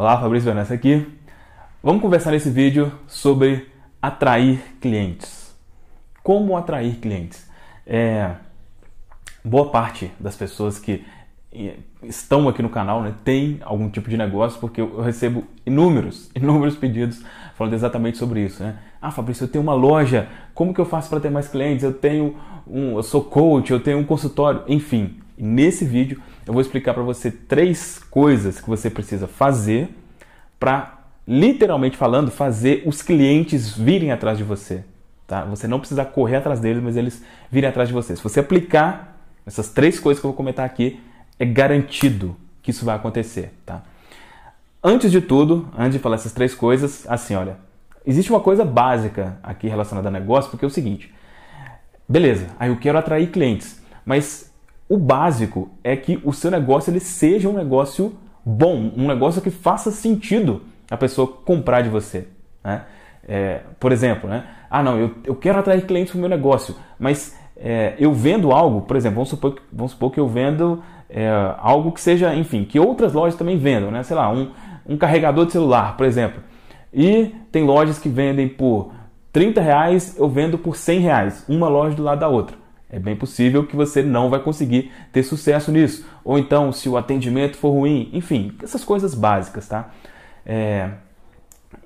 Olá, Fabrício Vanessa aqui. Vamos conversar nesse vídeo sobre atrair clientes. Como atrair clientes? É, boa parte das pessoas que é, estão aqui no canal né, tem algum tipo de negócio, porque eu recebo inúmeros, inúmeros pedidos falando exatamente sobre isso. Né? Ah, Fabrício, eu tenho uma loja, como que eu faço para ter mais clientes? Eu tenho um, eu sou coach, eu tenho um consultório, enfim. Nesse vídeo eu vou explicar para você três coisas que você precisa fazer para, literalmente falando, fazer os clientes virem atrás de você. Tá? Você não precisa correr atrás deles, mas eles virem atrás de você. Se você aplicar essas três coisas que eu vou comentar aqui, é garantido que isso vai acontecer. Tá? Antes de tudo, antes de falar essas três coisas, assim, olha, existe uma coisa básica aqui relacionada a negócio, porque é o seguinte: beleza, aí eu quero atrair clientes, mas o básico é que o seu negócio ele seja um negócio bom, um negócio que faça sentido a pessoa comprar de você. Né? É, por exemplo, né? ah não, eu, eu quero atrair clientes para o meu negócio, mas é, eu vendo algo, por exemplo, vamos supor, vamos supor que eu vendo é, algo que seja, enfim, que outras lojas também vendam, né? sei lá, um, um carregador de celular, por exemplo. E tem lojas que vendem por 30 reais, eu vendo por 100 reais, uma loja do lado da outra é bem possível que você não vai conseguir ter sucesso nisso. Ou então, se o atendimento for ruim, enfim, essas coisas básicas, tá? É,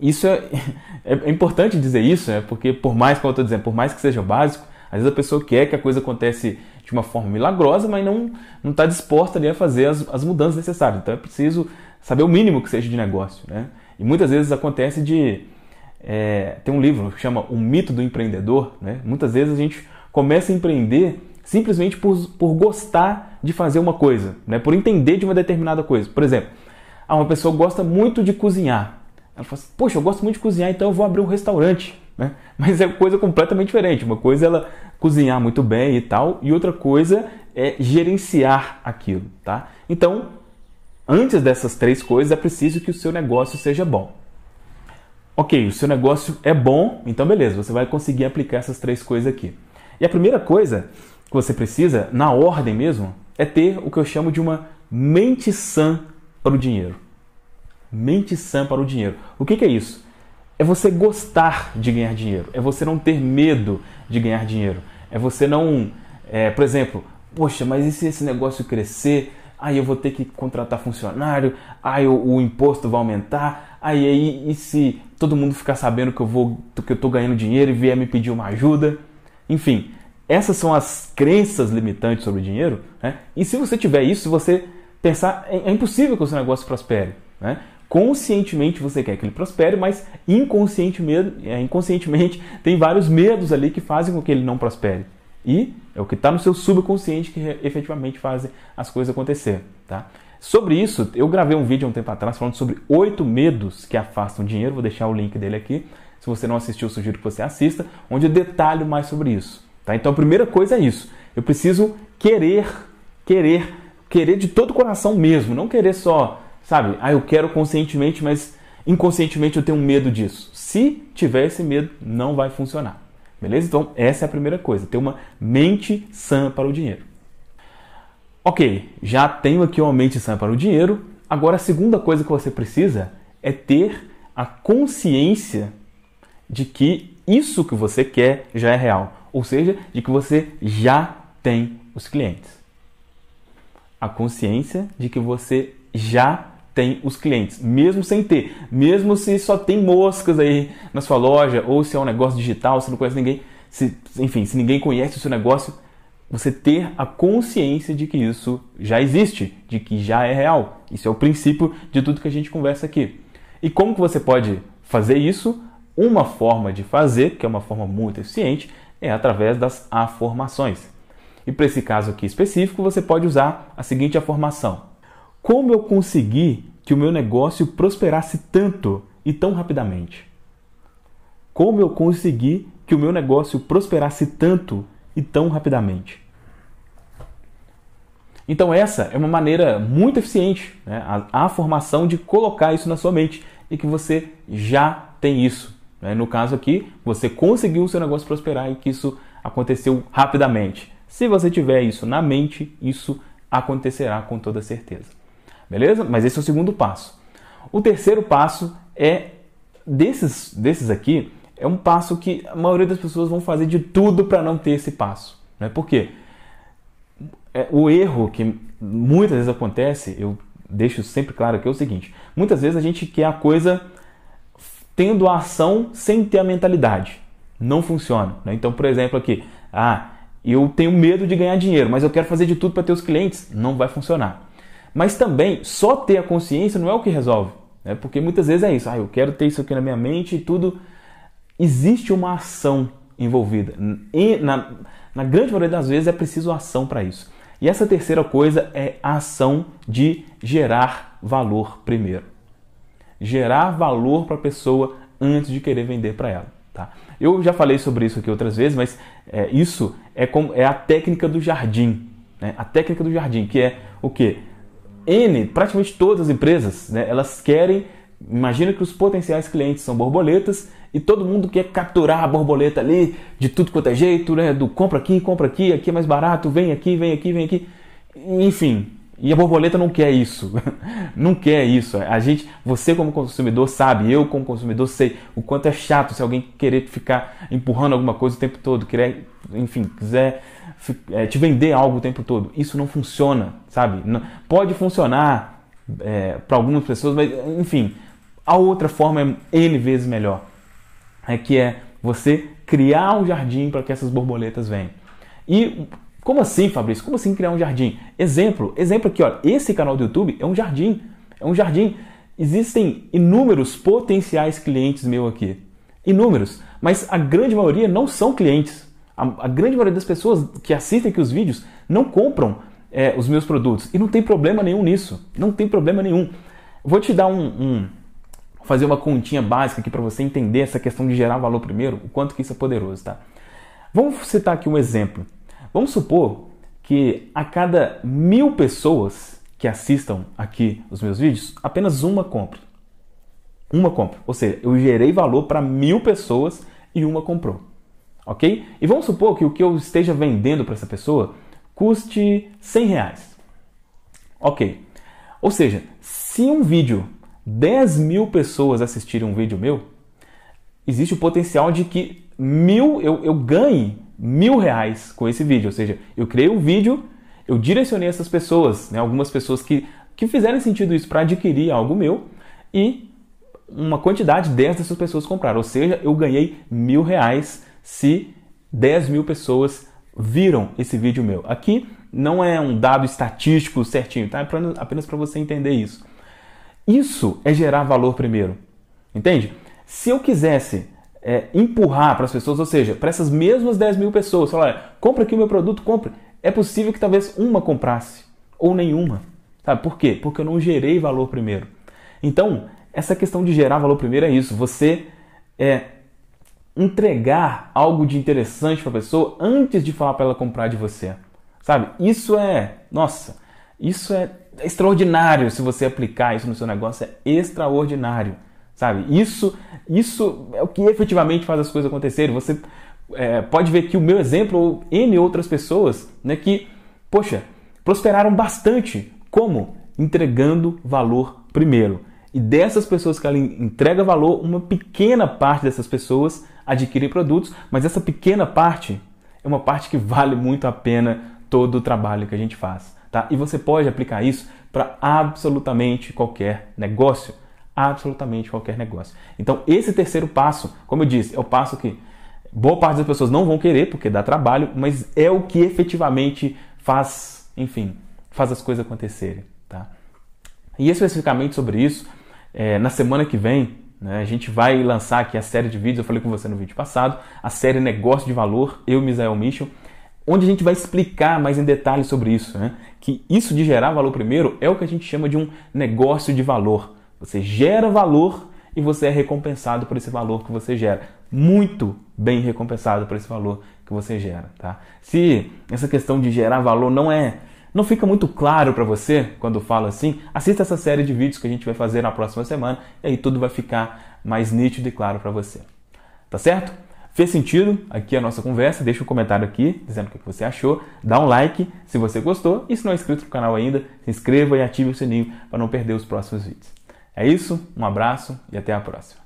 isso é, é, é, importante dizer isso, é porque por mais que eu estou dizendo, por mais que seja básico, às vezes a pessoa quer que a coisa acontece de uma forma milagrosa, mas não não está disposta ali a fazer as, as mudanças necessárias. Então é preciso saber o mínimo que seja de negócio, né? E muitas vezes acontece de é, tem um livro que chama O Mito do Empreendedor, né? Muitas vezes a gente começa a empreender simplesmente por, por gostar de fazer uma coisa, né? por entender de uma determinada coisa. Por exemplo, ah, uma pessoa gosta muito de cozinhar. Ela fala assim, poxa, eu gosto muito de cozinhar, então eu vou abrir um restaurante. Né? Mas é coisa completamente diferente. Uma coisa é ela cozinhar muito bem e tal, e outra coisa é gerenciar aquilo. Tá? Então, antes dessas três coisas, é preciso que o seu negócio seja bom. Ok, o seu negócio é bom, então beleza, você vai conseguir aplicar essas três coisas aqui. E a primeira coisa que você precisa, na ordem mesmo, é ter o que eu chamo de uma mente sã para o dinheiro. Mente sã para o dinheiro. O que, que é isso? É você gostar de ganhar dinheiro, é você não ter medo de ganhar dinheiro, é você não, é, por exemplo, poxa, mas e se esse negócio crescer? Aí eu vou ter que contratar funcionário, aí o, o imposto vai aumentar, aí, aí e se todo mundo ficar sabendo que eu vou que eu estou ganhando dinheiro e vier me pedir uma ajuda? Enfim, essas são as crenças limitantes sobre o dinheiro. Né? E se você tiver isso, se você pensar, é, é impossível que o seu negócio prospere. Né? Conscientemente você quer que ele prospere, mas é, inconscientemente, inconscientemente tem vários medos ali que fazem com que ele não prospere. E é o que está no seu subconsciente que efetivamente faz as coisas acontecer. Tá? Sobre isso, eu gravei um vídeo há um tempo atrás falando sobre oito medos que afastam dinheiro. Vou deixar o link dele aqui. Se você não assistiu, sugiro que você assista, onde eu detalho mais sobre isso. Tá? Então a primeira coisa é isso. Eu preciso querer, querer, querer de todo o coração mesmo. Não querer só, sabe, ah, eu quero conscientemente, mas inconscientemente eu tenho medo disso. Se tiver esse medo, não vai funcionar. Beleza? Então, essa é a primeira coisa, ter uma mente sã para o dinheiro. Ok, já tenho aqui uma mente sã para o dinheiro. Agora, a segunda coisa que você precisa é ter a consciência de que isso que você quer já é real, ou seja, de que você já tem os clientes. A consciência de que você já tem os clientes, mesmo sem ter, mesmo se só tem moscas aí na sua loja, ou se é um negócio digital, se não conhece ninguém, se, enfim, se ninguém conhece o seu negócio, você ter a consciência de que isso já existe, de que já é real. Isso é o princípio de tudo que a gente conversa aqui. E como que você pode fazer isso? Uma forma de fazer, que é uma forma muito eficiente, é através das afirmações. E para esse caso aqui específico, você pode usar a seguinte afirmação: Como eu consegui que o meu negócio prosperasse tanto e tão rapidamente? Como eu consegui que o meu negócio prosperasse tanto e tão rapidamente? Então, essa é uma maneira muito eficiente, né? a, a formação de colocar isso na sua mente e que você já tem isso. Né? No caso aqui, você conseguiu o seu negócio prosperar e que isso aconteceu rapidamente. Se você tiver isso na mente, isso acontecerá com toda certeza. Beleza? Mas esse é o segundo passo. O terceiro passo é desses, desses aqui, é um passo que a maioria das pessoas vão fazer de tudo para não ter esse passo. Né? Por quê? É, o erro que muitas vezes acontece, eu deixo sempre claro aqui, é o seguinte: muitas vezes a gente quer a coisa tendo a ação sem ter a mentalidade. Não funciona. Né? Então, por exemplo, aqui, ah, eu tenho medo de ganhar dinheiro, mas eu quero fazer de tudo para ter os clientes. Não vai funcionar. Mas também, só ter a consciência não é o que resolve. Né? Porque muitas vezes é isso. Ah, eu quero ter isso aqui na minha mente e tudo. Existe uma ação envolvida. E na, na grande maioria das vezes é preciso ação para isso. E essa terceira coisa é a ação de gerar valor primeiro gerar valor para a pessoa antes de querer vender para ela. Tá? Eu já falei sobre isso aqui outras vezes, mas é, isso é, como, é a técnica do jardim. Né? A técnica do jardim, que é o que? N, praticamente todas as empresas, né, elas querem. Imagina que os potenciais clientes são borboletas e todo mundo quer capturar a borboleta ali de tudo quanto é jeito, né? Do compra aqui, compra aqui, aqui é mais barato, vem aqui, vem aqui, vem aqui. Enfim, e a borboleta não quer isso. Não quer isso. A gente, você como consumidor sabe, eu como consumidor sei o quanto é chato se alguém querer ficar empurrando alguma coisa o tempo todo, querer, enfim, quiser é, te vender algo o tempo todo. Isso não funciona, sabe? Pode funcionar é, para algumas pessoas, mas enfim, a outra forma é ele vezes melhor. É que é você criar um jardim para que essas borboletas venham. E como assim, Fabrício? Como assim criar um jardim? Exemplo, exemplo aqui, olha, esse canal do YouTube é um jardim, é um jardim. Existem inúmeros potenciais clientes meu aqui, inúmeros, mas a grande maioria não são clientes. A, a grande maioria das pessoas que assistem aqui os vídeos não compram é, os meus produtos e não tem problema nenhum nisso, não tem problema nenhum. Vou te dar um, um fazer uma continha básica aqui para você entender essa questão de gerar valor primeiro, o quanto que isso é poderoso, tá? Vamos citar aqui um exemplo. Vamos supor que a cada mil pessoas que assistam aqui os meus vídeos, apenas uma compre. Uma compra. Ou seja, eu gerei valor para mil pessoas e uma comprou. Ok? E vamos supor que o que eu esteja vendendo para essa pessoa custe 100 reais. Ok. Ou seja, se um vídeo, 10 mil pessoas assistirem um vídeo meu, existe o potencial de que mil eu, eu ganhe mil reais com esse vídeo. Ou seja, eu criei um vídeo, eu direcionei essas pessoas, né, algumas pessoas que, que fizeram sentido isso para adquirir algo meu e uma quantidade dessas pessoas compraram. Ou seja, eu ganhei mil reais se 10 mil pessoas viram esse vídeo meu. Aqui não é um dado estatístico certinho, tá? É apenas para você entender isso. Isso é gerar valor primeiro. Entende? Se eu quisesse é, empurrar para as pessoas, ou seja, para essas mesmas 10 mil pessoas, falar, olha, compra aqui o meu produto, compre. É possível que talvez uma comprasse, ou nenhuma. Sabe por quê? Porque eu não gerei valor primeiro. Então, essa questão de gerar valor primeiro é isso. Você é, entregar algo de interessante para a pessoa antes de falar para ela comprar de você. Sabe? Isso é, nossa, isso é extraordinário se você aplicar isso no seu negócio, é extraordinário sabe? Isso, isso é o que efetivamente faz as coisas acontecerem. Você é, pode ver que o meu exemplo ou N outras pessoas, né, que, poxa, prosperaram bastante. Como? Entregando valor primeiro. E dessas pessoas que ela entrega valor, uma pequena parte dessas pessoas adquirem produtos, mas essa pequena parte é uma parte que vale muito a pena todo o trabalho que a gente faz. Tá? E você pode aplicar isso para absolutamente qualquer negócio absolutamente qualquer negócio. Então, esse terceiro passo, como eu disse, é o passo que boa parte das pessoas não vão querer, porque dá trabalho, mas é o que efetivamente faz, enfim, faz as coisas acontecerem. Tá? E especificamente sobre isso, é, na semana que vem, né, a gente vai lançar aqui a série de vídeos, eu falei com você no vídeo passado, a série Negócio de Valor, eu, Misael Michel, onde a gente vai explicar mais em detalhes sobre isso. Né? Que isso de gerar valor primeiro é o que a gente chama de um negócio de valor. Você gera valor e você é recompensado por esse valor que você gera. Muito bem recompensado por esse valor que você gera, tá? Se essa questão de gerar valor não é não fica muito claro para você quando fala assim, assista essa série de vídeos que a gente vai fazer na próxima semana e aí tudo vai ficar mais nítido e claro para você. Tá certo? Fez sentido aqui a nossa conversa? Deixa um comentário aqui dizendo o que você achou, dá um like se você gostou e se não é inscrito no canal ainda, se inscreva e ative o sininho para não perder os próximos vídeos. É isso, um abraço e até a próxima.